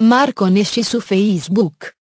Marco Nesci su Facebook.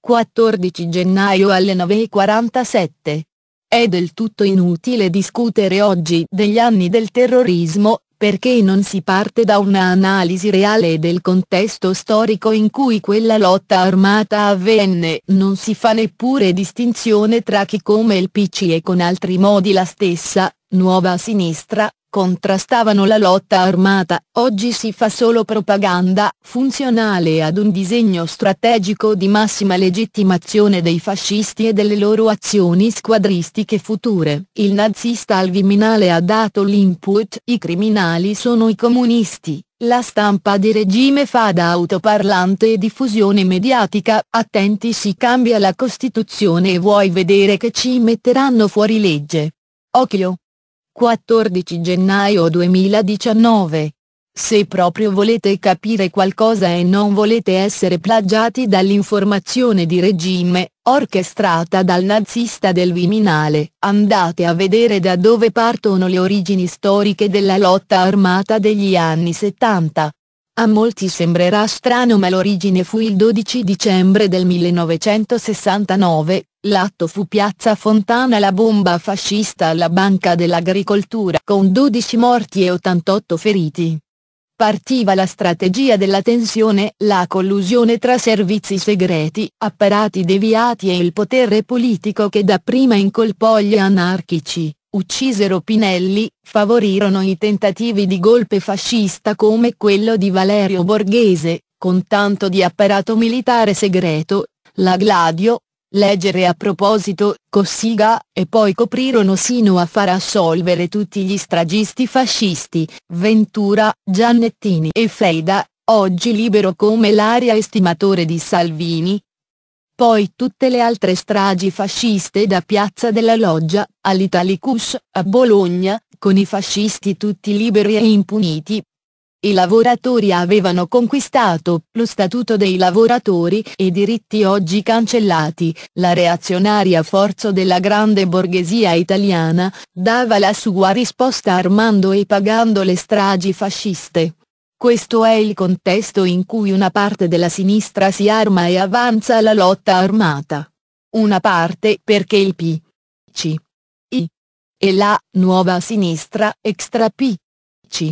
14 gennaio alle 9.47. È del tutto inutile discutere oggi degli anni del terrorismo, perché non si parte da un'analisi reale del contesto storico in cui quella lotta armata avvenne, non si fa neppure distinzione tra chi come il PC e con altri modi la stessa, nuova sinistra, contrastavano la lotta armata, oggi si fa solo propaganda, funzionale ad un disegno strategico di massima legittimazione dei fascisti e delle loro azioni squadristiche future. Il nazista al Viminale ha dato l'input i criminali sono i comunisti. La stampa di regime fa da autoparlante e diffusione mediatica, attenti si cambia la Costituzione e vuoi vedere che ci metteranno fuori legge. Occhio! 14 gennaio 2019. Se proprio volete capire qualcosa e non volete essere plagiati dall'informazione di regime, orchestrata dal nazista del Viminale, andate a vedere da dove partono le origini storiche della lotta armata degli anni 70, a molti sembrerà strano ma l'origine fu il 12 dicembre del 1969, l'atto fu Piazza Fontana la bomba fascista alla Banca dell'Agricoltura con 12 morti e 88 feriti. Partiva la strategia della tensione, la collusione tra servizi segreti, apparati deviati e il potere politico che dapprima incolpò gli anarchici uccisero Pinelli, favorirono i tentativi di golpe fascista come quello di Valerio Borghese, con tanto di apparato militare segreto, la Gladio, leggere a proposito, Cossiga, e poi coprirono sino a far assolvere tutti gli stragisti fascisti, Ventura, Giannettini e Feida, oggi libero come l'aria estimatore di Salvini, poi tutte le altre stragi fasciste da Piazza della Loggia, all'Italicus, a Bologna, con i fascisti tutti liberi e impuniti. I lavoratori avevano conquistato lo statuto dei lavoratori e diritti oggi cancellati, la reazionaria forza della grande borghesia italiana, dava la sua risposta armando e pagando le stragi fasciste. Questo è il contesto in cui una parte della sinistra si arma e avanza alla lotta armata. Una parte perché il P. C. I. E la nuova sinistra extra P. C.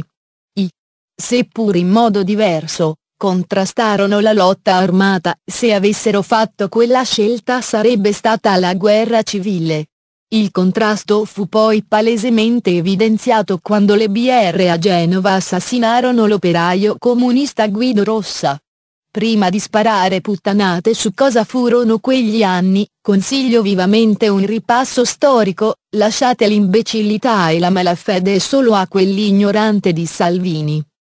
I. Seppur in modo diverso, contrastarono la lotta armata, se avessero fatto quella scelta sarebbe stata la guerra civile, il contrasto fu poi palesemente evidenziato quando le BR a Genova assassinarono l'operaio comunista Guido Rossa. Prima di sparare puttanate su cosa furono quegli anni, consiglio vivamente un ripasso storico, lasciate l'imbecillità e la malafede solo a quell'ignorante di Salvini.